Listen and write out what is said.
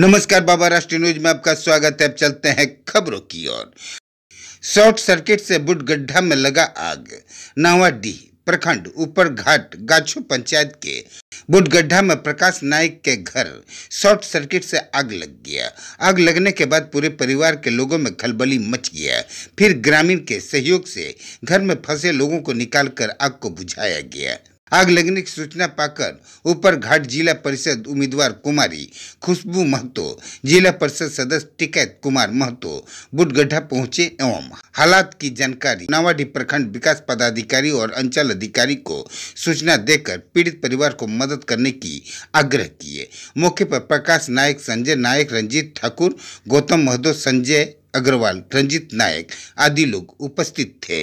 नमस्कार बाबा राष्ट्रीय न्यूज में आपका स्वागत है अब चलते हैं खबरों की ओर शॉर्ट सर्किट से बुट गड्ढा में लगा आग नावाडी प्रखंड ऊपर घाट गाछू पंचायत के गड्ढा में प्रकाश नायक के घर शॉर्ट सर्किट से आग लग गया आग लगने के बाद पूरे परिवार के लोगों में खलबली मच गया फिर ग्रामीण के सहयोग से घर में फंसे लोगों को निकालकर आग को बुझाया गया आग लगने की सूचना पाकर ऊपर घाट जिला परिषद उम्मीदवार कुमारी खुशबू महतो जिला परिषद सदस्य टिकैत कुमार महतो बुटगड्ढा पहुंचे एवं हालात की जानकारी नावाडी प्रखंड विकास पदाधिकारी और अंचल अधिकारी को सूचना देकर पीड़ित परिवार को मदद करने की आग्रह किए मौके पर प्रकाश नायक संजय नायक रंजीत ठाकुर गौतम महतो संजय अग्रवाल रंजीत नायक आदि लोग उपस्थित थे